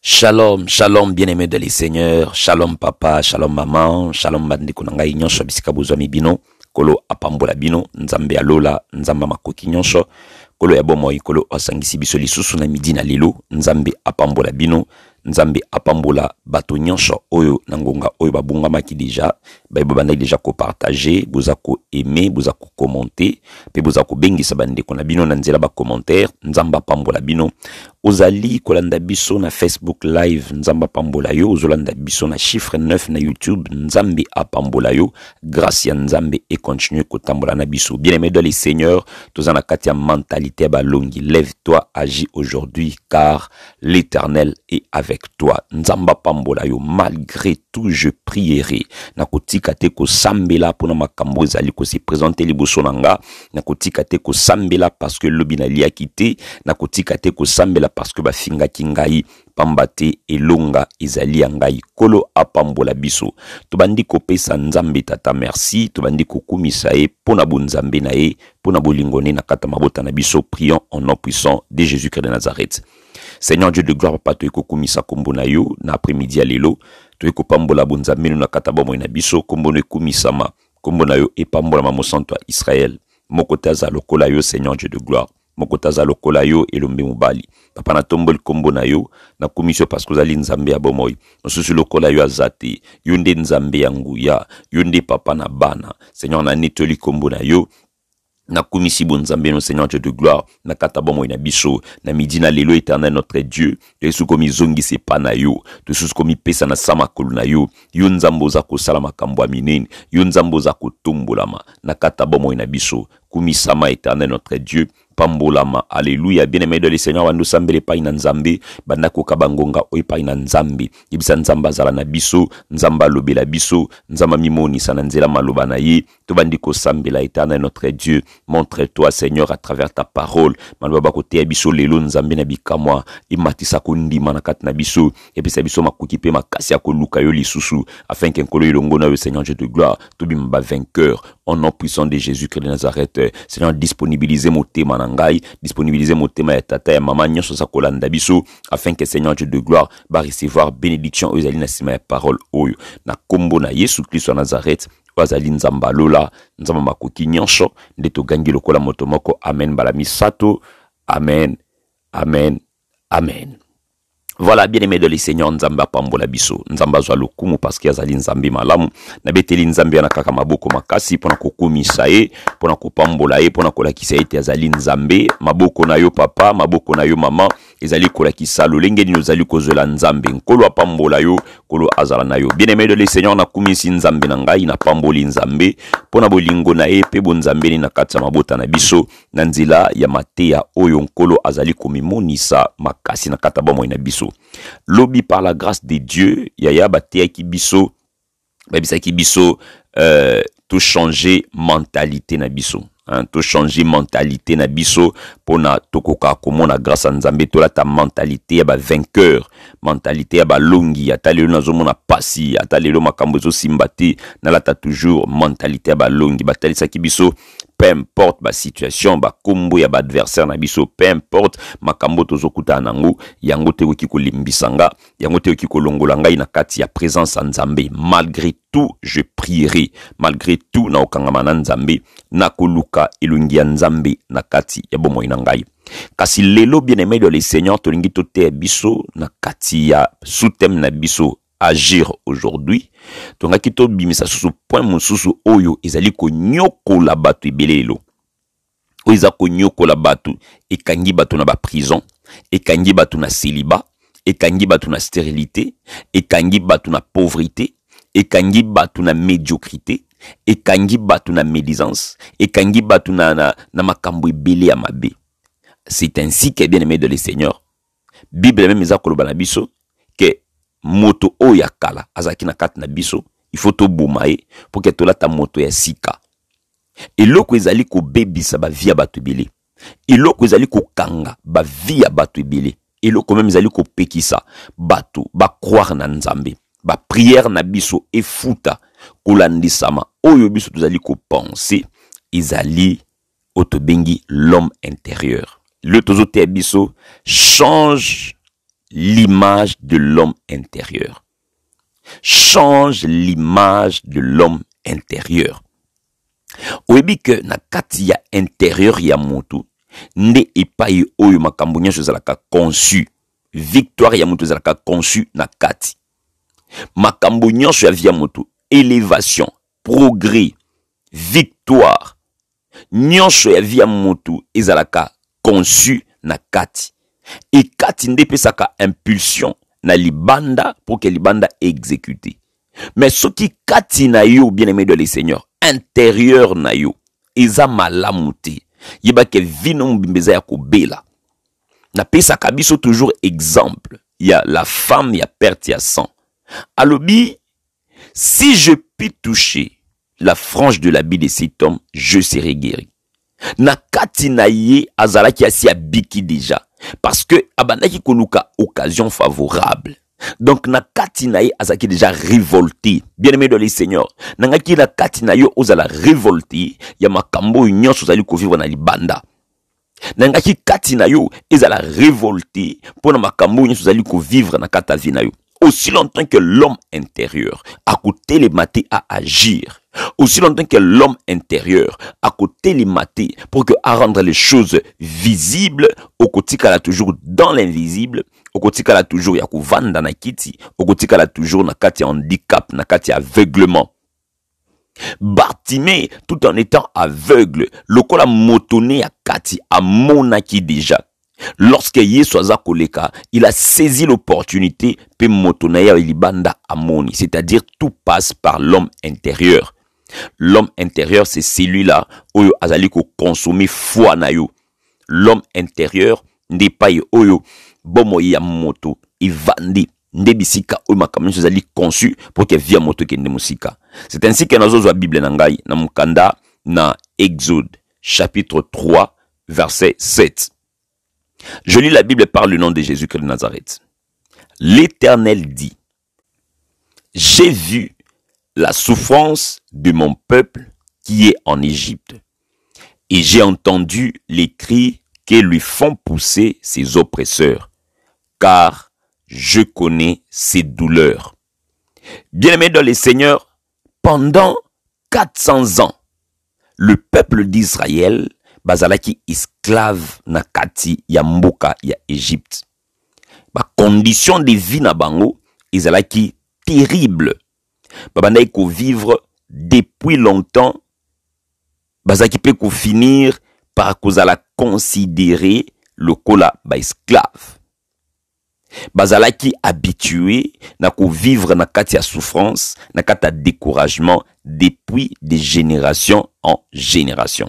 Shalom, shalom bien-aimé de les seigneurs, shalom papa, shalom maman, shalom bandi ngai nyonso bino, kolo apambola bino, nzambe alola, nzamba makoki nyonso. nkolo ya bomoi nkolo asangisi biso lisusu na midi na lelo nzambe apambola bino Nzambi apambola bato nyonso oyo na ngonga oyo babunga deja déjà bandaki deja kopartage boza koaime boza kokomante mpe boza kobengisa bandeko na bino na nzela bacommentaire nzambe apambola bino ozali kolanda biso na facebook live nzambe apambola yo ozolanda biso na chiffre 9 na youtube nzambe apambola yo grâce ya et continue kotambola na biso bien aimé dans seigneur toza na kati ya mentalité ya balongi lève toi agis aujourd'hui car l'éternel est avec avec toi. Nzamba pambola yo, malgré tout, je prierai. Nakotika te ko sambela pona makambo li ko se présenter liboso nanga. kotika te ko sambela parce que lobi na quitté kité. kateko ko sambela parce que ba finga kingai. pambate te elonga ezali ngai kolo apambola biso tobandi pesa nzambe tata merci tobandi kokumisa kumisae, pona bon nzambe na ye na na kata biso prions en nom puissant de jésus-christ de nazareth seigneur dieu de gloire papa toyekokumisa nkombo na yo na après-midi ya lelo toyekopambola bonzambe na kata bomoi na biso nkombo na ekumisama nkombo na yo epambolama mosantu ya israele moko te aza lokola yo seigneur dieu de gloire moko te aza lokola yo elombe mobali papa natomboli nkombo na yo nakumisi yo parceke ozali nzambe ya bomoi mosusu lokola yo aza te yo nde nzambe ya nguya yo nde papa na bana seigneur nanetoli nkombo na yo nakumisi bonzambe no seigneur dieu de gloire na kata bomoi na biso na midi na lelo éternel notre dieu toyebi soki omizongisa epa na yo tosusu komipesa na sa makolo na yo yo nzambe oza kosala makambo ya minene yo nzambe oza kotombolama na kata bomoi na biso kumisama éternel notre dieu pambolama Alléluia. bien-aimé de le seigneur bando sambela epai na nzambe banda Kabangonga, Oipaina oyo epai na nzambe yebisa zala na biso nzambe lobela biso nzama mimoni sana nzela maloba na ye tobandi kosambela éternel notre dieu montre toi seigneur à travers ta parole maloba te biso lelo nzambe na bikamwa Imatisa Kundi, na kati na biso epesa biso makoki pe makasi ya yo lisusu afin que nkolo elongo na seigneur dieu de gloire bimba vainqueur, en nom puissant de jésus christ de nazareth seigneur disponibiliser motema na ngai disponibiliser motema ya tata ya mama nyon sa kolanda biso afin que seigneur dieu de gloire va recevoir bénédiction oyo ezali na parole oyo na kombo na yesu kristo nazareth oyo azali nzambe alola nzambe makoki nyonso neto togangi lokola moto amen balamisato, misato amen amen amen voilà bien aimé deli seigneur nzambe apambola biso nzambe azwa lokumu parceke azali nzambe malamu nabeteli nzambe wana kaka maboko makasi mpona kokumisa ye mpona kopambola ye mpona kolakisa ete azali nzambe maboko na yo papa maboko na yo mama ezali kolakisa lolenge nini ozali kozwela nzambe nkolo apambola yo nkolo azala na yo bien aimé de le seigneur nakumisi nzambe na ngai napamboli nzambe mpo na bolingo na ye mpe bonzambeli na kati ya mabota na biso na nzela ya mateya oyo nkolo azali komimonisa makasi na kati ya bomoi na biso lobi par la grâce de dieu yaya bateyaki biso babisaki biso euh, tochange mentalité na biso hein, changer mentalité na biso na tokoka komona grâce à nzambe ta mentalité ya vainqueur mentalité ya balongi ata na zomona pasi ata lelo makambo na la ta toujours mentalité ya balongi ki biso peu importe ma situation ba kombo ya ba adversaire na biso peu importe makambo tozokutana nango yango te ko limbisanga sanga, yango te okoki langa ngai na kati ya présence nzambe malgré tout je prierai malgré tout okangama na nzambe na koluka ya nzambe na kati ya bomoi na ngai kasi lelo bien aimé de le seigneur tolingi toteya biso na kati ya thème na biso agir aujourd'hui tongaki bimisa sous point mosusu oyo ezali la bato ebele ils nyoko la batou, et kangi batou na et kangi batou na et kangi batu na stérilité kangi batu na pauvreté kangi batou na médiocrité kangi kangi na médisance et kangi na, na, na makambo belé ya c'est ainsi que bien aimé de le seigneur bible même eza koloba moto oyo ya kala azalaki na kati na biso ifo toboma ye mpo ke tolata moto ya sika eloko ezali kobebisa bavi ya bato ebele eloko ezali kokanga bavi ya bato ebele eloko meme ezali kopekisa bato bakroire na nzambe bapriere na biso efuta kolandisama oyo biso tozali kopense ezali oyo tobengi l'homme intérieur leo tozoteya biso change l'image de l'homme intérieur. Change l'image de l'homme intérieur. Obi na kati ya intérieur ya moto nde epai oyo makambo nyonso ka conçu victoire ya moto ka conçu na kati makambo nyonso ya élévation progrès victoire nyon ya vie ya moto ka conçu na kati et ekati de saka impulsion na libanda pour que libanda exécute Mais soki kati na yo bien aimé de le seigneur intérieur na yo eza malamu Yeba ke vino mobimba ko ya Na pesa kabiso toujours exemple a la femme a perte ya sang alobi si je puis toucher la frange de la de cet homme je serai guéri na katinaye azala ki azalaki a abiki déjà parce que abandaki koluka occasion favorable donc na kati na déjà révolté bien aimé dans les seigneurs nangaki na kati yo ozala révolté ya makambo oyo nyonso ko vivre na libanda nangaki kati katina yo ezala révolté mpo na makambo oyo sozali ko vivre na kati yo aussi longtemps que l'homme intérieur a les maté à agir aussi longtemps que l'homme intérieur a côté les pour que à rendre les choses visibles au côté a toujours dans l'invisible au côté a toujours ya vendu, na kiti au côté a toujours na kati handicap na kati aveuglement Bartimé, tout en étant aveugle, la motoné à Kati, à Monaki déjà. Lorsque Yesuaza Koleka, il a saisi l'opportunité, pe motonaya à amoni, c'est-à-dire tout passe par l'homme intérieur l'homme intérieur c'est celui-là oyo azali consommé foi na l'homme intérieur n'est pas oyo conçu ya moto la bisika oyo conçu vie moto c'est ainsi que nous bible la Bible na l'Exode, na exode chapitre 3 verset 7 je lis la bible par le nom de jésus-christ de nazareth l'éternel dit j'ai vu la souffrance de mon peuple qui est en Égypte. Et j'ai entendu les cris que lui font pousser ses oppresseurs, car je connais ses douleurs. bien Bien-aimés dans les seigneurs, pendant 400 ans, le peuple d'Israël bazalaki esclave na kati ya Égypte. Ba condition de vie na bango isalaki terrible faut vivre depuis longtemps bazalaki faut finir par kozala considéré esclave esclave. bazalaki habitué na à na kati souffrance na kati découragement depuis des générations en génération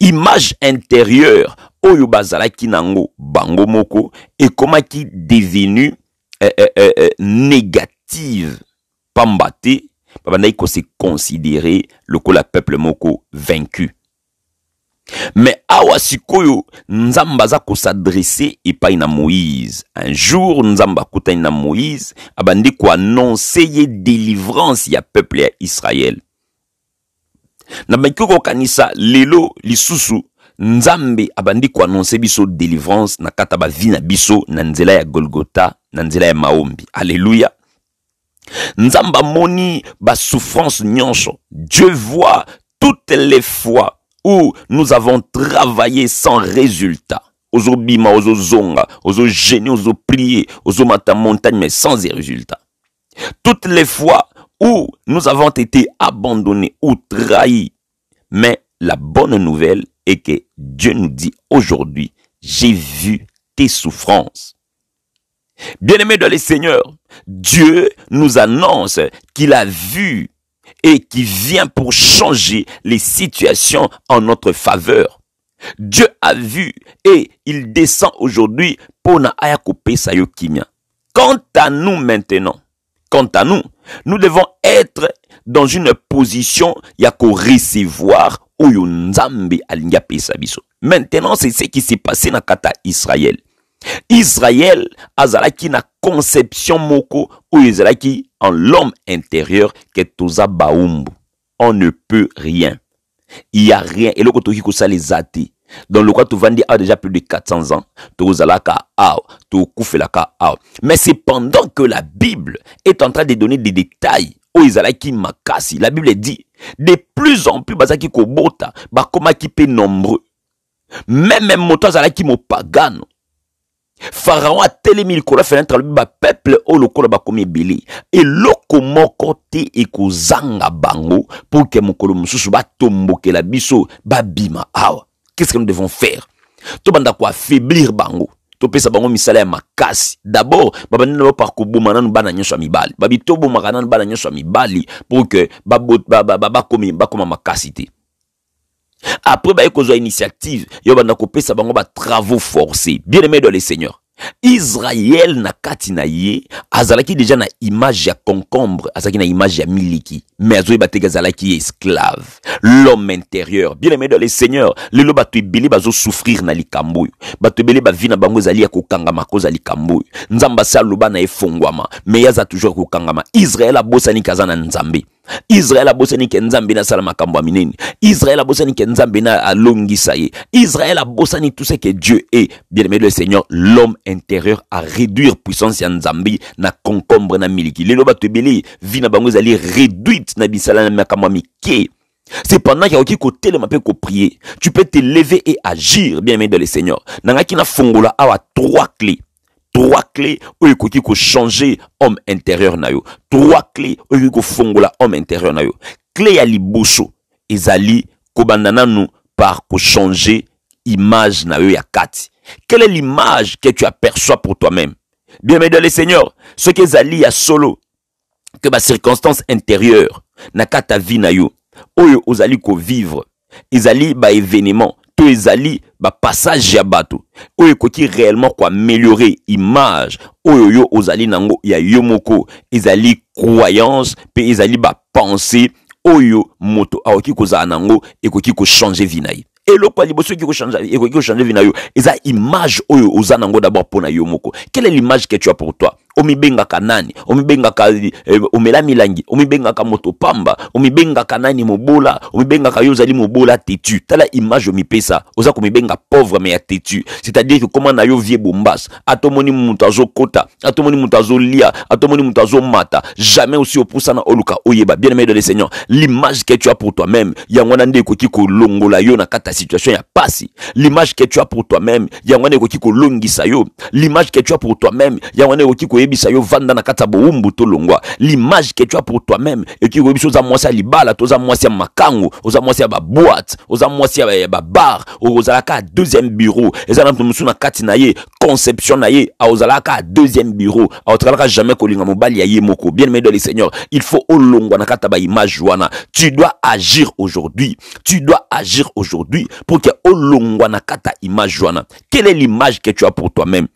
image intérieure oyo bazalaki nango bango moko ekomaki devenu euh, négative pamba se considéré, koseconsidere la peuple moko vaincu Mais awa sikoyo ko s'adresse et pa ina moïse un jour nzamba akutani ina moïse abandi koannonse ye délivrance ya peuple ya israele kanisa, Kanisa lelo lisusu nzambe abandi annonce biso délivrance na kataba vina biso nanzela ya Golgotha, na ya maombi Alléluia n'zambamoni bas souffrances dieu voit toutes les fois où nous avons travaillé sans résultat aux aux génies aux pliers aux omata montagne mais sans résultat toutes les fois où nous avons été abandonnés ou trahis mais la bonne nouvelle est que Dieu nous dit aujourd'hui, j'ai vu tes souffrances. Bien-aimés dans les seigneurs, Dieu nous annonce qu'il a vu et qu'il vient pour changer les situations en notre faveur. Dieu a vu et il descend aujourd'hui pour nous Quant à nous maintenant, quant à nous, nous devons être dans une position ya recevoir biso. Maintenant, c'est ce qui s'est passé dans kata Israël. Israël israel azalaki na conception moko oyo ezalaki en l'homme intérieur ke toza baumbu on ne peut rien il y a rien Et eloko tokoki kosala les athées dans le quoi tu vendis a déjà plus de 400 ans, tu ka a, tu ka a. Mais c'est pendant que la Bible est en train de donner des détails au Izalaki Makasi. La Bible dit, de plus en plus, bazaki kobota, Qui pe nombreux. Même même moto mo mopagano farao atelemi likolo afenatre alobi bapeple oyo lokola bakomi ebele moko te zanga bango mpo ke que biso babima awa qu'est-ce que nous devons faire quoi faiblir bango pesa bango makasi dabord na bapa koboma nanu bana mibali babi Baba nanu mibali après baye initiative yo banda sa bango bah, travaux forcés bien aimé dans le seigneur israel na katina ye azalaki déjà na image ya concombre azalaki na image ya miliki me azoyeba teke azalaki esclave l'homme intérieur bien aimé dans le seigneur lelo bato bazo souffrir na likambo oyo bato ba vina na bango zali ya kokangama koza likambo Nzamba nzambe louba na efongwama me yaza aza toujours Israël a israel ni kazana na nzambe Israël abosani ke nzambe na asala makambo minini. Israël israel abosani ke nzambe na Israël a bossé abosani tout ce que dieu est bien aimé le seigneur l'homme intérieur a réduire puissance ya na concombre na miliki lelo bato Vina vi na bango réduite na bisala na makambo ya mike cependant le kotelema mpe prier. tu peux te lever et agir bien aimé dans le seigneur nangaki fongola awa trois clés trois clés il faut changer homme intérieur na yo trois clés oyo ekoki la homme intérieur na yo clé à liboso ezali kobandana nous par image na yo ya quelle est l'image que tu aperçois pour toi-même bien-aimé dans le seigneur que ezali ya solo que circonstance intérieure na qu'à ta vie na yo oyo vivre, vivre ezali événement to ezali passage ya bato oyo qui réellement améliorer image oyo yo ozali nango ya yomoko. moko ezali croyance mpe ezali pensée. oyo moto qui kozala nango ekoki quoi? vi na ye eloko ko liboso ekoki kochange vi na yo eza image oyo oza nango d'abord pona na yo quelle est l'image que tu as pour toi Omibenga kanani, omibenga eh, omela milangi omibengaka moto pamba omibenga kanani mobola omibengaka yo ozali mobola tetu tala image omipesa oza komibenga pauvre mais ya tetu c'est-à-dire que comment na yo vie bombasse atomoni mutazo kota, atomoni mutazo lia, atomoni mutazo Mata, jamais aussi aussi opusana oluka oyeba bien aimé de le seigneur l'image que tu as pour toi-même yango wana nde ekoki kolongola yo na kata situation ya passe l'image que tu as pour toi-même yango wana longi kolongisa yo l'image que tu as pour toi-même yango wana ki vanda na l'image que tu as pour toi-même et tu oza mwasi ya libala toza oza mwasi ya makango oza mwasi ya baboite oza mwasi ya babar ozalaka ya deuxième bureau eza na moto mosusu na kati na conception na ye ozalaka deuxième bureau aotrakalaka jamais kolinga mobali ya ye moko bien aimé dans seigneur il faut olongwa na kati image baimage wana tu dois agir aujourd'hui tu dois agir aujourd'hui pour que olongwa na nakata image juana quelle est l'image que tu as pour toi-même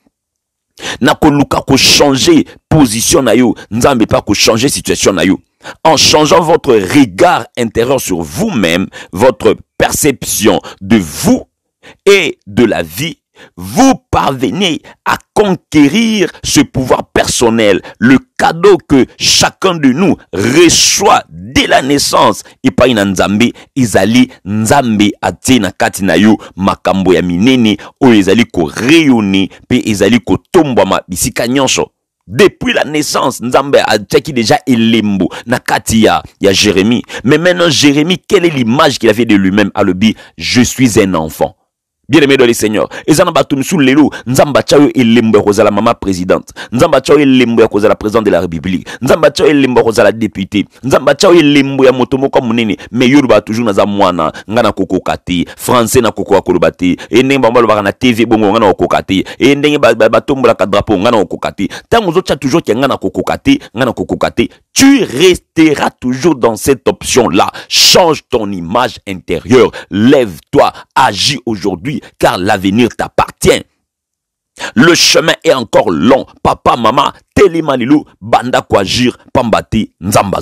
ko changer position na yo nzambe ko changer situation na yo en changeant votre regard intérieur sur vous-même votre perception de vous et de la vie vous parvenez à conquérir ce pouvoir personnel, le cadeau que chacun de nous reçoit dès la naissance pas une nzambe izali nzambe atie na kati na makambo ya minene oyo ezali koreyone ko ko ma, bisika nyonso depuis la naissance, Nzambe a déjà Elimbo, nakatia, ya Jérémie. Mais maintenant, Jérémie, quelle est l'image qu'il avait de lui-même à l'objet, Je suis un enfant bien-aimé dans le Seigneur ça na bato mosusu lelo nzambe atia oyo ya la mama présidente nzambe atia oyo elembo ya kozala président de la république nzambe atia oyo elembo ya kozala député nzambe atia oyo ya comme moko ya monene mai yo toujours na mwana ngana nakokoka te français nakokoka koloba te e le bango na tv bongo ngana nakokoka te e ndenge batombolaka drapeau ngai nakokoka tant toujours qui ngai nakokoka te tu resteras toujours dans cette option-là. Change ton image intérieure. Lève-toi, agis aujourd'hui, car l'avenir t'appartient. Le chemin est encore long. Papa, maman, telemanilou, banda kwajir, pambati, nzamba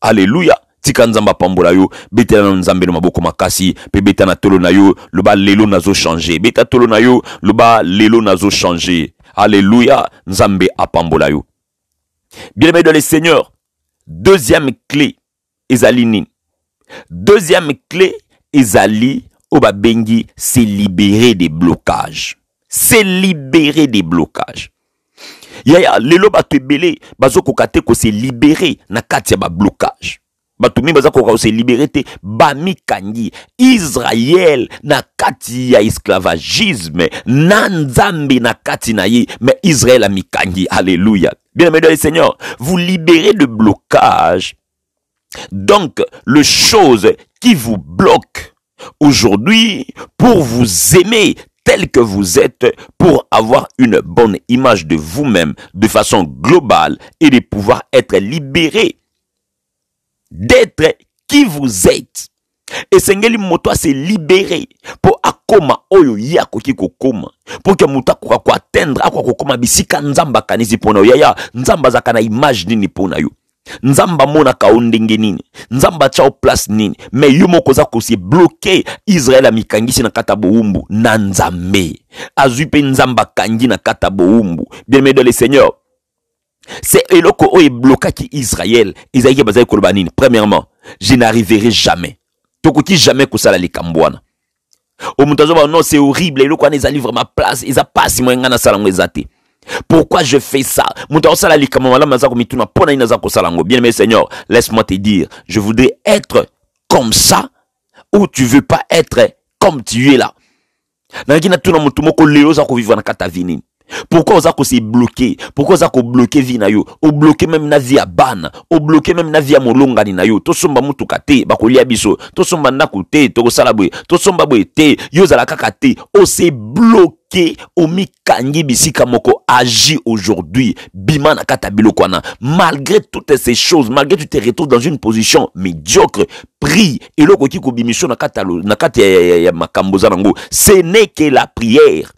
Alléluia. tika nzamba apambola yo nzambé nzambe na maboko makasi Pe beta na tolo na yo luba lelo nazo beta tolo na yo Nzambé lelo changé. Alléluia. nzambe apambola yo bien aimé dans les seigneurs. Deuxième clé, Isalini. Deuxième clé, ezali obabengi se libérer des blocages. Se libérer des blocages. Yaya, lelo bato ebele bazokoka te se libérer na kati ya blocage. Ba mingi baza ko se libérer te bamikangi israel na kati ya esclavagisme na na kati na ye me mi amikangi alléluia bien-aimés dans Seigneur, vous libérez de blocage. Donc, le chose qui vous bloque aujourd'hui pour vous aimer tel que vous êtes, pour avoir une bonne image de vous-même de façon globale et de pouvoir être libéré d'être qui vous êtes. Et Sengeli Motoa s'est libéré pour kokoma oyo ye akoki kokoma mpo ke moto akoatendre akoka kokoma bisika nzambe akanisi mpo na yo yaya nzambe azalaka na image nini mpo na yo nzambe amonaka o ndenge nini nzambe atya o place nini me yo moko oza kosibloke bloke israel amikangisi na kati ya bowumbu na nzambe azwi mpe nzambe akangi na kati ya bowumbu bien-aimé le seigneur se eloko oyo eblokaki israel ezalaki bazali koloba nini premièrement je n'arriverai jamais tokoki jamais kosala likambo wana omuntu azoba non c'est horrible eloko wana ezali vraiment place eza mpasi moi ngai nasala yango eza te pourquoi je fais ça moto akosala likambo malamu aza komituna mpo na nini aza kosala yango bien aimé seigneur laisse moi te dire je voudrais être comme ça ou tu veux pas être comme tu es là nalaki natuna motu moko lelo oza kovivre na kata ya pourquoi oza bloqué? pourquoi avez kobloke vie na yo obloke même na vie ban, vous obloke même na vie molonga molongani na yo mutukate, motuka te bakolia biso tosomba ndako te tokosala To somba boye te yo ozala kaka te mi kangi bisika moko agi aujourd'hui bima na kata bilokwana. malgré toutes ces choses malgré tu te retrouves dans une position médiocre prie et eloko okoki kobimiso na kati ya makambo oza nango ce n'est que la prière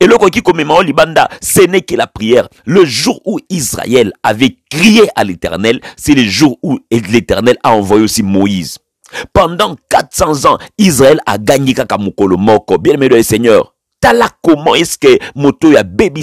et le qui commémore l'Ibanda, ce n'est que la prière. Le jour où Israël avait crié à l'Éternel, c'est le jour où l'Éternel a envoyé aussi Moïse. Pendant 400 ans, Israël a gagné Mukolo Moko. Bien aimé le Seigneur. Tala comment est-ce que Moto a baby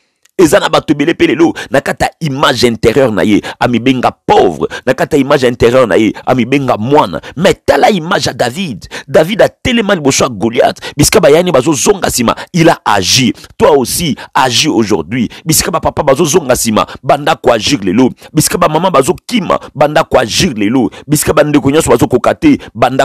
eza na bato ebele mpe lelo na image intérieure na ye amibenga pauvre na kati ya image intérieure na ye amibenga mwana me tala image ya david david atelema liboso ya goliath bisika bayani bazozonga nsima il a agi toi aussi agi aujourd'hui bisika bapapa bazozonga nsima bandako agir lelo bisika bamama bazokima bandako agir lelo bisika bandeko nyonso bazokoka te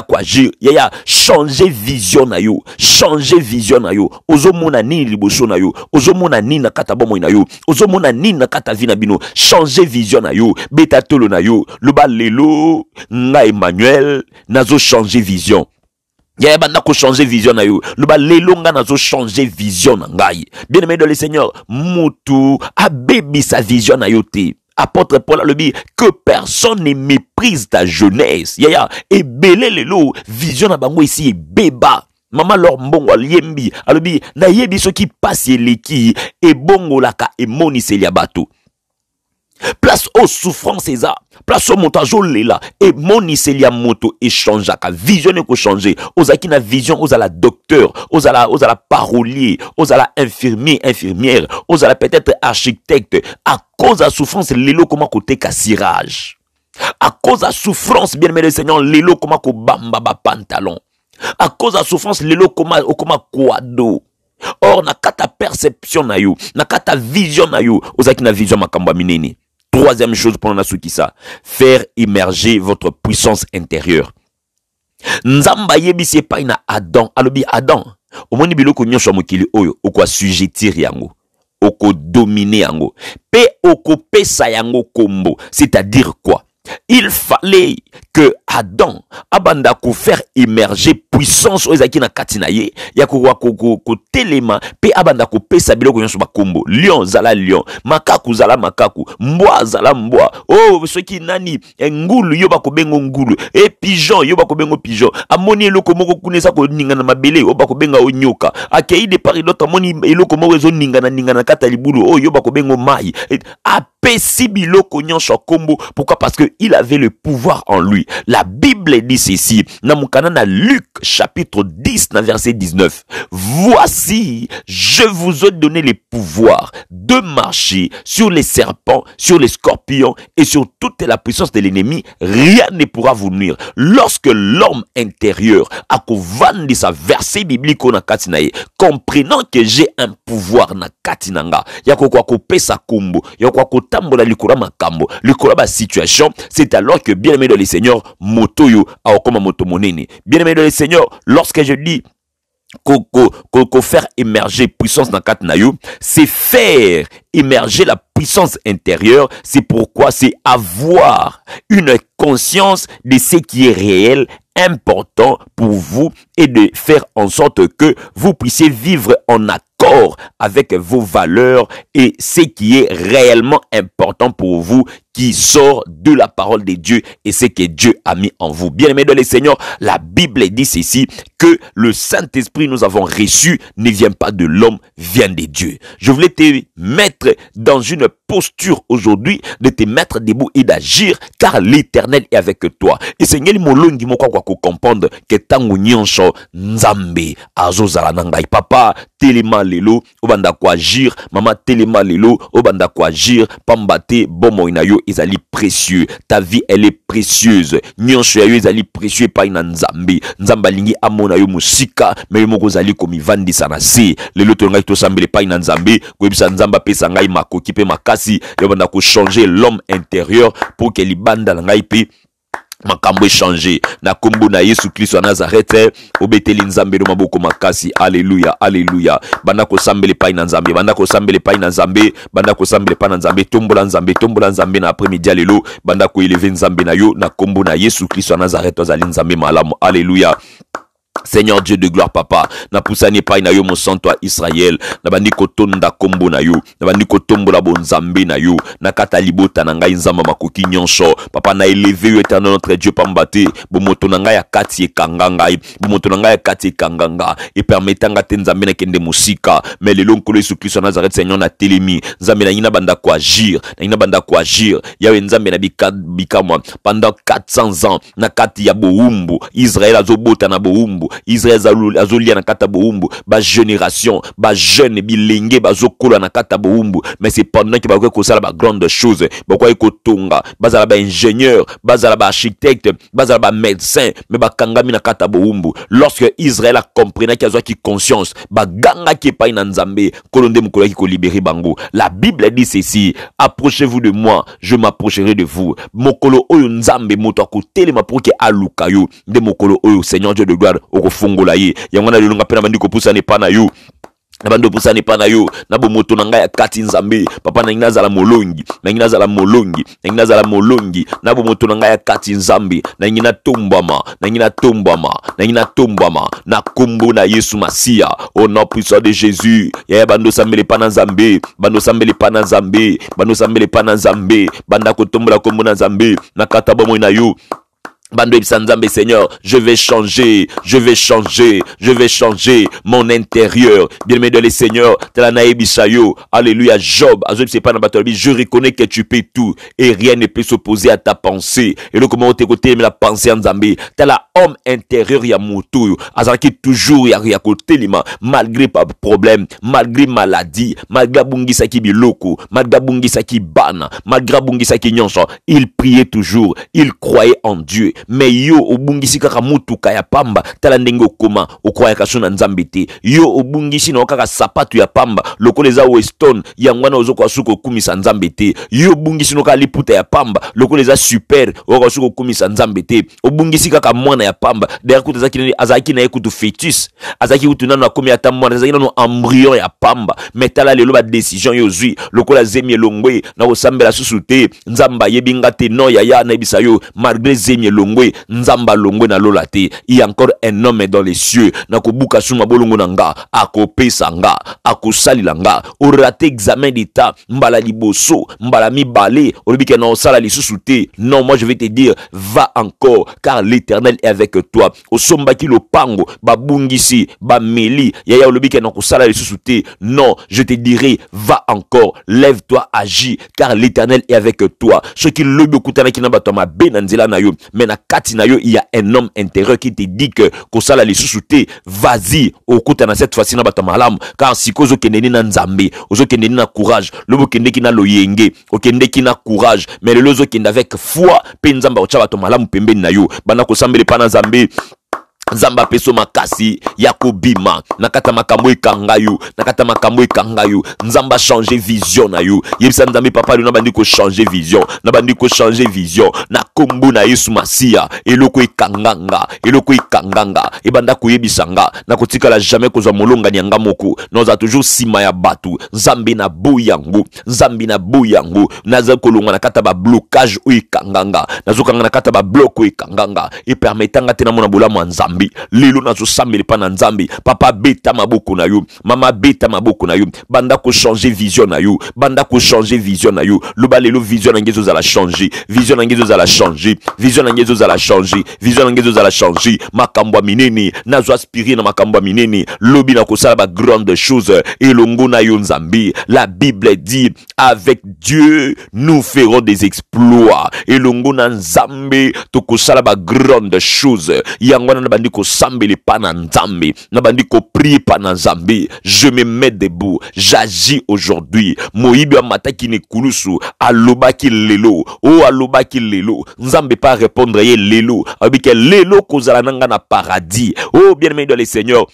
kwa agir yaya change vision na yo change vision na yo ozomona nini liboso na yo ozomona nini na kati na bino change vision na yo beta tolo na yo loba lelo nga emmanuel changer vision ya nako changer vision na yo loba lelo nazo changer vision na ngai bien aimé dans le seigneur mutu sa vision na yo te apôtre Paul dit que personne ne méprise ta jeunesse yaya belé lelo vision na bango ici beba mama lor mbongo aliembi alobi yebi soki pasi laka ebongolaka moni ya bato place o souffrance eza place o moto azolela emoniseli ya moto echangeaka vision ekochange ozalaki na vision ozala docteur ozala, la parolier ozala infirmier infirmière ozala peut-être architecte A cause ya souffrance lelo okoma koteka sirage A cause a souffrance bien aimé le seigneur lelo okoma kobamba pantalon à cause la souffrance lelo okoma kwado or na kata perception na yo na kata vision na yo ozalaki na vision makambo minini troisième chose mpona ça faire émerger votre puissance intérieure Nzamba yebisi epai na adam alobi adam omoni biloko nyonso ya mokili oyo sujetir yango dominer yango Pe pe sa yango kombo c'est-à-dire quoi il fallait que Adam abanda faire émerger puissance ozaki na kati na ko ko pe telema mpe abanda pesa biloko nyonso bakombo lion zala lion makaku zala makaku mbwa zala mbwa oh, soki nani ngulu yo bengo ngulu e pigeon yo bengo pigeon amoni eloko moko kuna ko ningana mabele oyo bakobenga o nyuka, akei de part amoni eloko moko ezo ningana kati ya libulu yoba yo bengo mai pourquoi parce que il avait le pouvoir en lui la bible dit ceci mon canal, na luc chapitre 10 verset 19 voici je vous ai donné le pouvoir de marcher sur les serpents sur les scorpions et sur toute la puissance de l'ennemi rien ne pourra vous nuire lorsque l'homme intérieur a sa verset biblique na katinae comprenant que j'ai un pouvoir na katinanga, ya nga ya ya kotambola la la makambo c'est alors que bien aimé dans le seigneur moto a aokoma moto monene bien aimé dans le seigneur lorsque je dis coco, coco faire émerger puissance dans Katnayo, c'est faire émerger la puissance intérieure. C'est pourquoi c'est avoir une conscience de ce qui est réel, important pour vous et de faire en sorte que vous puissiez vivre en accord Or, avec vos valeurs et ce qui est réellement important pour vous, qui sort de la parole de Dieu et ce que Dieu a mis en vous. Bien-aimés dans les seigneurs, la Bible dit ceci, que le Saint-Esprit nous avons reçu ne vient pas de l'homme, vient de Dieu. Je voulais te mettre dans une posture aujourd'hui de te mettre debout et d'agir car l'éternel est avec toi. et papa ezali précieux ta vie elle est précieuse nyonso ya yo précieux epai na nzambe Nzamba alingi amona yo mosika me yo moko ozali komivandisa na se lelo tolingaki tosambela epai na nzambe koyebisa nzambe apesa ngai makoki mpe makasi yo banda kochange l'homme intérieur pour ke libanda na ngai makambo echange na nkombo na yesu kristo ya nazarete obeteli nzambe no maboko makasi aleluya aleluya banda kosambela epai na nzambe banda kosambela epai na nzambe banda kosambela epai na nzambe tombola nzambe tombola nzambe na après midi ya lelo banda koeleve nzambe na yo na nkombo na yesu kristo ya nazarete azali nzambe malamu aleluya seigneur dieu de gloire papa napusani epai na yo mosantu ya israele nabandi kotonda nkombo na yo nabandi kotombola bonzambe na yo na kati ya libota na ngai nzambe makoki nyonso papa na eleve yo eternel notre dieu pamba te bomoto na ngai ya kati ekanga ngai bomoto na ngai ya kati ekanga nga epermetanga te nzambe nakende mosika me lelo nkolo yesu kristo ya nazareth seigneur natelemi nzambe nangi na bandako agir nangi na bandako agir yawe nzambe na bikamwa pendant 400 ans na kati ya bowumbu israele azobota na bowumbu boumbu israel azolia na kata génération ba jeune bilenge bazokola na kata mais c'est pendant ko sala ba grande chose bakoki kotonga bazala ingénieur bazala baarchitecte bazala bamédecin me bakangami na kata boumbu lorsque israel a qui conscience ba ganga pa na nzambe kolonde nkolo ki ko libérer bango la bible dit ceci approchez-vous de moi je m'approcherai de vous mokolo oyo nzambe moto akotelema pour ke aluka yo de mokolo oyo seigneur dieu de gloire okofungola ye yango na lelo nga mpe na bandi kopusana epa na yo na bando opusana epa na yo na bomoto na ngai ya kati nzambe papa nangi nazala molongi nangi nazala molongi nangi nazala molongi na bomoto na ngai ya kati nzambe nangi natombwama nangi natombwama nangi natombwama na kombo na yesu masiya au nom puissant de jésus yaya bando osambela epa na nzambe bando osambela epa na nzambe bando osambela epa na nzambe banda kotombola kombo na nzambe na kata bomoi na yo Bando Sanzambe Seigneur, je vais changer, je vais changer, je vais changer mon intérieur. Bien-aimé de les Seigneur, Bisayo, Alléluia, Job, c'est pas je reconnais que tu peux tout et rien ne peut s'opposer à ta pensée. Et le comment côté, mais la pensée Zambe. t'as la homme intérieur, ya moutou, azaki toujours ya côté lima, malgré pas problème, malgré maladie, malgré Bungisaki biloko, malgré Bungisaki ban, bana, malgré Bungisaki il priait toujours, il croyait en Dieu mais yo obungisi kaka mutu ya pamba tala ndenge okoma okwayaka yo obungisi na sapatu ya pamba lokola eza weston yango suko kumi nzambete yo obungisi no liputa ya pamba lokola super oyoka suko kumi nzambe te obungisi kaka mwana ya pamba dere kutu azaki na ekutu azaki fetus azalaki kutu nano akomi ata mwana embryon ya pamba me tala lelo décision yo ozwi lokola zemi elongwe na kosambela la te nzamba yebingate nga te no ya nayebisa yo malgré zemi elongwe nzamba nzambe na nalola te a encore un homme dans les cieux kubuka suma bolongo na nga akopesa nga akosalela nga examen d'état mbala liboso mbala balé. olobi ke na osala lisusu te non moi je vais te dire va encore car l'éternel est avec toi osombaki lopango babungisi bameli yaya olobi na kosala lisusu te non je te dirai va encore lève-toi agis car l'éternel est avec toi Ce qui okutanaki na bato ya mabe na nzela na yo Katina yo il y a un homme intérieur qui te dit que sala les sousouté vas-y na cette fois-ci na bato malamu car siko ozokendeni na nzambe ozokendeni na courage lobi okendeki na loyenge ki na courage mais le lozo kende avec foi penzamba nzambe batomalam bato malamu pembe na yo bana ko kosambela pa na nzambe nzambe apeso makasi ya kobima na kati ya makambo ekanga yo na kati ya makambo ekanga yo nzambe achange vision na yo yebisa nzambe papa lio nabandi kochange vision nabandi kochange vision na nkombo na yesu masiya eloko ekanganga eloko ekanganga ebanda koyebisa nga nakotikala jamai kozwa molongani yanga moko nakozala toujours nsima ya bato nzambe na boyi yango nzambe na boyi yango naza kolongwa na kati ya bablocage oyo ekanganga nazokanga na kati ya bablok oyo ekanganga epermetanga te namona bolamu ya nzambe nzambe lelo nazosambela na nzambe papa beta maboko na mama beta maboko na yo banda kochange vision na yo banda kochange vision na yo loba lelo vision na zala ezozala change vision na à la change vision na zala ezozala change vision na zala ezozala change makambo ya minene nazo aspire na makambo ya minene lobi na bagrande chose elongo na yo nzambe la bible dit avec dieu nous ferons des exploits elongo na nzambe tokosala grande chose yango na bandi nabandi kosambelepa na nzambe nabandi pana na nzambe je me mets debout j'agis aujourd'hui moyibi amataki ne kulusu alobaki lelo o alobaki lelo nzambe pa arépondre ye lelo alobiki lelo kozala na na paradis Oh bien aimé dans le seigneur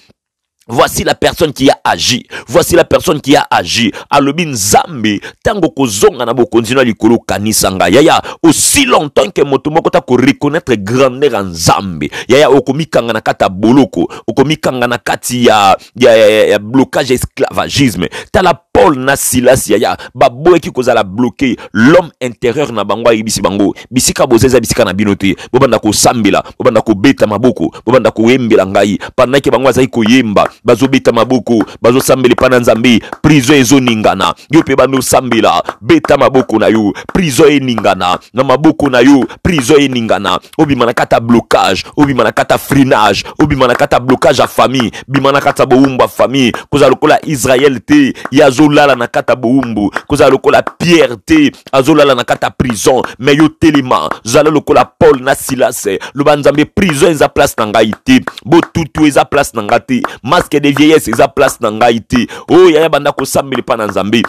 voici la personne qui a agi voici la personne qui a agi Alubin zambi. Tango kozonga na bokonzi na likolo kanisanga. yaya aussi longtemps que moto moko ta reconnaître grandeur en Zambi. yaya okomikanga na kata ya boloko okomikanga na kati ya, ya, ya, ya, ya blocage esclavagisme tala paul na silasi yaya baboyaki kozala bloqué l'homme intérieur na bango ibisi bango bisika bozeza bisika na bino bobanda ko sambila, bobanda beta maboko bobanda koyembela ngai pandaki bango ko koyemba beta maboko bazo epai na zambi, prison ningana yo mpe sambila beta maboko na yo prison ningana na maboko na yo prison ningana obi na blocage obi manakata manakata freinage obima manakata blocage à famille bi manakata boumba ya famille kozala lokola israel te ya pierre te azolala prison me yo zala lokola paul na silase loba prison eza place na ngai te eza place na parceke de vieillesse eza place na ngai te oyo yaya banda kosambela epa na nzambe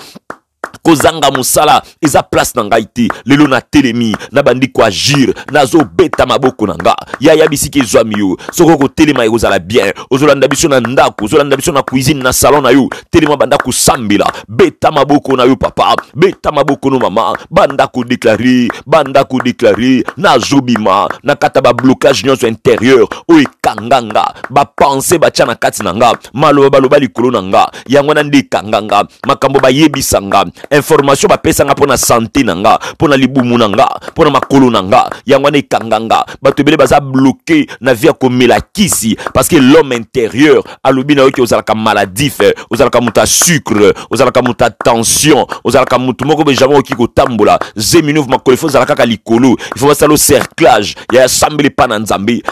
kozanga mosala eza place na ngai te lelo natelemi nabandi koagir nazobeta maboko na nga ya yabisiki ezwami yo soki okotelema ekozala bien ozolanda biso na ndako ozolanda biso na cuisine na salon na yo telema banda kosambela beta maboko na yo papa beta maboko no mama banda kodeklare banda kodeklare nazobima nakata bablocage nyonso intérieur oyo ekanga nga bapense batya na kati na nga maloba baloba likolo na nga yango na nde ekanga nga makambo bayebisa nga information bapesanga mpona sante na nga mpona libumu na nga mpona makolo na nga yango wana ekanga nga bato baza bloke na vie ya kisi parce que l'homme intérieur alobi na yo ke ozalaka maladif ozalaka moto ya sucre ozalaka moto ya tension ozalaka moto moko mpe jamai okoki kotambola zeminov makolo ifo ozala kaka likolo ifo basala ocerclage ya asambeli epa na nzambe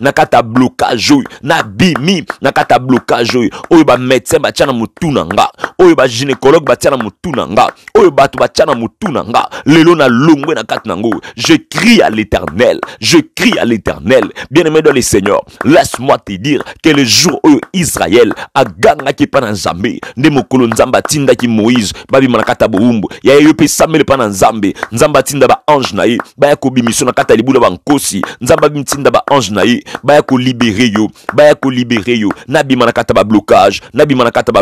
na kata blocage oyo bimi na kata blocage oyo oyo bamédecin batya na motu na mutunanga na na je crie à l'éternel je crie à l'éternel bien aimé dans le seigneur laisse-moi te dire que le jour oyo israel agangaki epai na nzambe nde mokolo nzambe ki moïse babima na kati ya bowumbu yaya yo mpe esambeli epai na nzambe nzambe atinda baange na ye baya kobimiso na kata libula bankosi nzambe abimitinda baange na ye baya kolibere yo baya kolibere yo nabima na kati ya nabima na kati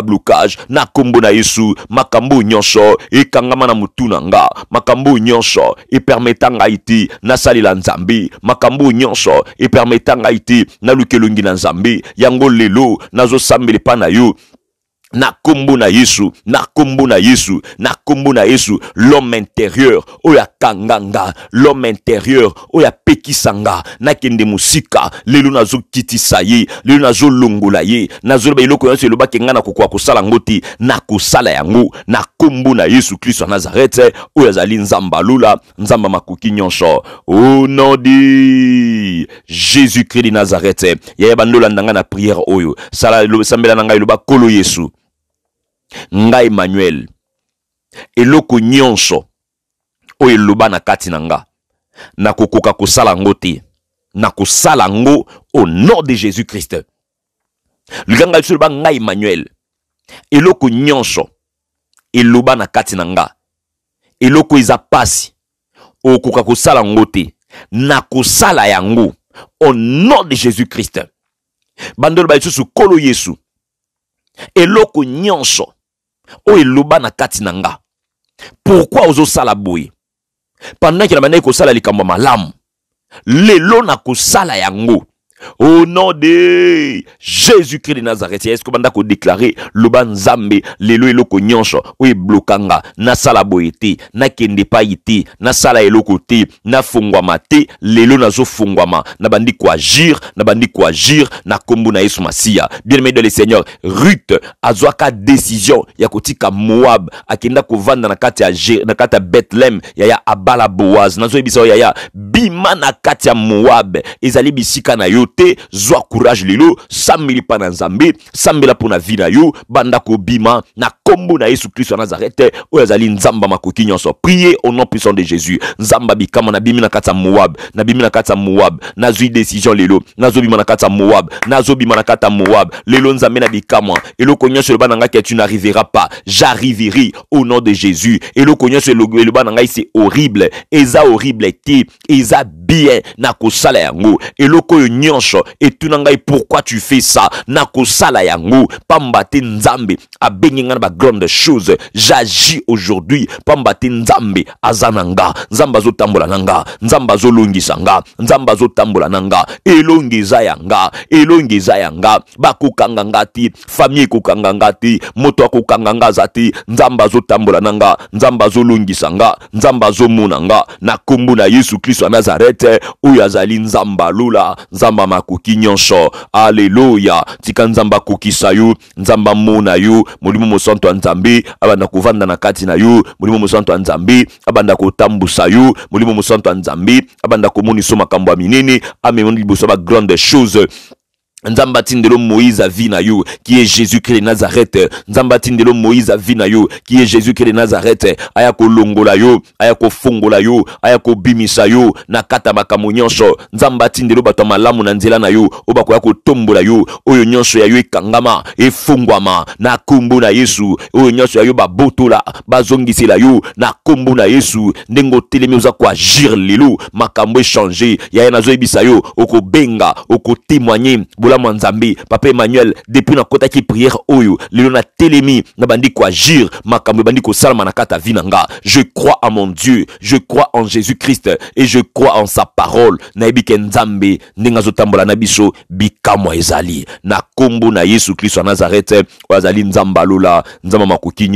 na yesu makambo oyo nyonso ekangama na motu na nga makambo oyo nyonso epermeta ngai te nasalela nzambe makambo oyo nyonso epermeta ngai te naluka elongi na nzambe yango lelo nazosambela epai na yo na kombo na yesu na kombo na yesu na kombo na yesu l'homme intérieur oyo akanga nga l'homme intérieur oyo apekisa nga nakende mosika lelo nazokitisa ye lelo nazolongola ye nazoloba eloko nyonso elobaki ngai nakokoka kosala yango te nakosala yango na kombo na yesu kristo ya nazarete oyo azali nzambe alula nzambe makoki nyonso au nom de jésus-christ de nazarete yaya bandolandanga na priere oyo sambela na ngai eloba kolo yesu ngai emmanuel eloko nyonso oyo eloba na kati na nga Nako kosala na te au nom de jésus christ likanga liso ngai emmanuel eloko nyonso eloba na kati nga eloko eza pasi okoka kosala yango te yango au nom de jésus christ bandoloba lisusu kolo yesu eloko nyonso oyo eloba na kati na nga pourkui ozosala boye pendant ke na bandaki kosala likambo ya malamu lelo na kosala yango Au nom de Jésus-Christ de Nazareth, est-ce que vous déclaré le banzambe, lelo eloko oui blokanga, na sala boete, na kende pa ite, na sala eloko te, na fongwama te, lelo nazo fongwama, na bandi ko agir, na bandi agir, na kombu na Yesu Masia. Bien-aimé de le Seigneur, Ruth azwaka décision ya kotika Moab, akenda vanda na katia ya na katia ya Bethlehem, ya ya Abala Boaz, nazo ebisa ya ya bima na katia Moab, ezali bisika na te zwa courage lelo sambeli mpa na nzambe sambela mpo na vi na yo banda kobima na kombo na yesu kristo au nom puissant de jésus Nzamba bikama na bimina ya moab na kati ya moab décision lelo nazobi na kati nazobi moab nazobima na moab lelo nzambe na Et eloko konyo sur le bananga que tu n'arriveras pas j'arriverai au nom de jésus eloko sur le le bananga c'est horrible eza horrible te eza bien nakosala yango eloko oyo nyonso tu n'angai pourquoi tu fais ça nakosala yango pamba te nzambe abengi grandes choses j'agis aujourd'hui pamba te nzambe aza na nga nzambe azotambola na nga nzambe azolongisa nga nzambe azotambola na nga elongi eza ya nga elongi eza ya nga bakokanga nga te famille ekokanga nga te moto akokanga nga aza te nzambe azotambola na nga nzambe azolongisa nga nzambe azomona nga na nkombo na yesu kristo ya nazarete oyo azali nzambe alola nzambe makoki nyonso aleluya tika nzambe akokisa yo nzambe amona yo molimo mosanto ya nzambe abanda kovanda na kati na yo molimo mosantu ya nzambe abanda kotambusa yo molimo mosantu ya nzambe abanda komoniso makambo ya minene amemoni liboso ya bagrande chose nzambe atindelo moïse avi na yo qui est jésus-christ de nazareth nzambe atindelo moïse avi na yo qui est jésus-christ de nazareth aya kolongola yo aya kofungola yo aya kobimisa yo na kati ya makambo nyonso nzambe atindelo bato ya malamu na nzela na yo oyo bakoya kotombola yo oyo nyonso ya yo ekangama efungwama na nkombo na yesu oyo nyonso ya yo babotola bazongisela yo na nkombo na yesu ndenge otelemi oza koagir lelo makambo echange yaya nazoyebisa yo okobenga okotémoigne ngulamo nzambe papa emmanuel depuis nakotaki priere oyo lelo natelemi nabandi na makambo ebandi kosalama na kati salmanakata vinanga nga je crois en mon dieu je crois en jésus christ et je crois en sa parole nayebi zambi nzambe ndenge azotambola na biso bikamo ezali na kombo na yesu Christ ya nazarete oyo azali nzambe alola nzambe makoki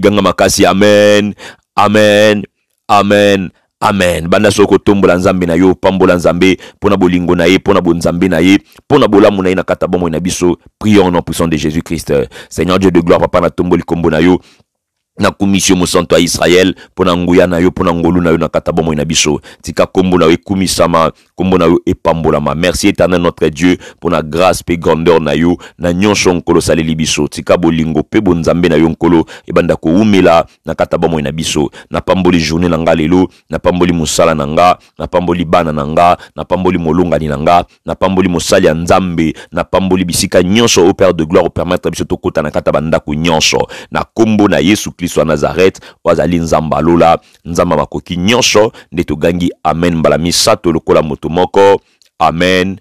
ganga makasi amen amen amen amen banda soki kotombola nzambe na yo pambola nzambe pona bolingo na ye mpona bonzambe na ye pona bolamu na ye na biso prions au de jésus christ seigneur dieu de gloire papa na tomboli kombo na yo na komisi yo mosantu ya israele mpo na nguya na yo mpo na ngolu na yo na kata bomoi na biso tika kombo na yo ekumisama kombo na yo epambolama merci éternel notre dieu mpo na grâce mpe grandeur na yo na nyonso nkolo osaleli biso tika bolingo mpe bonzambe na yo nkolo ebanda kowumela na kata bomoi na biso napamboli journée na nga lelo napamboli mosala na nga napamboli bana na nga napamboli molongani na nga napamboli mosali ya nzambe napamboli bisika nyonso o père de gloire opermettre biso tokota na kata bandako nyonso na kombo na yesu jésus Nazareth wazali Nzambalola, Nzamba makoki amen Balami sato lokola moto moko amen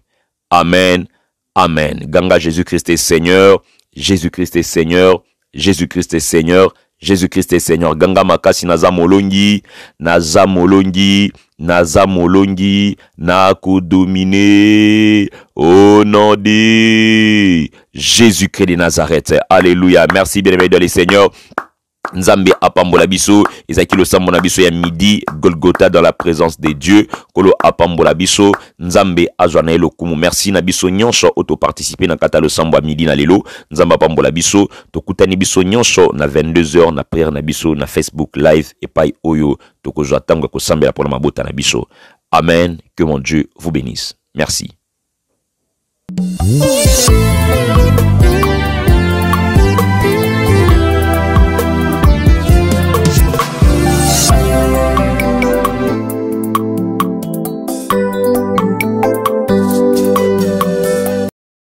amen amen ganga Jésus-Christ est Seigneur Jésus-Christ est Seigneur Jésus-Christ est Seigneur Jésus-Christ est Seigneur ganga makasi naza molongi naza molongi naza molongi nakodomine au nom de Jésus-Christ de Nazareth alléluia merci bien dans les Seigneur nzambe apambola biso ezalaki losambo na biso ya midi Golgotha dans la présence de dieux kolo apambola biso nzambe azwa na merci na biso nyonso auto participer na katalo sambo losambo midi na lelo nzambe apambola biso tokutani biso nyonso na 22h na priere na biso na facebook live pai oyo tokozwa ntango ya kosambela mpona mabota na biso amen que mon dieu vous bénisse merci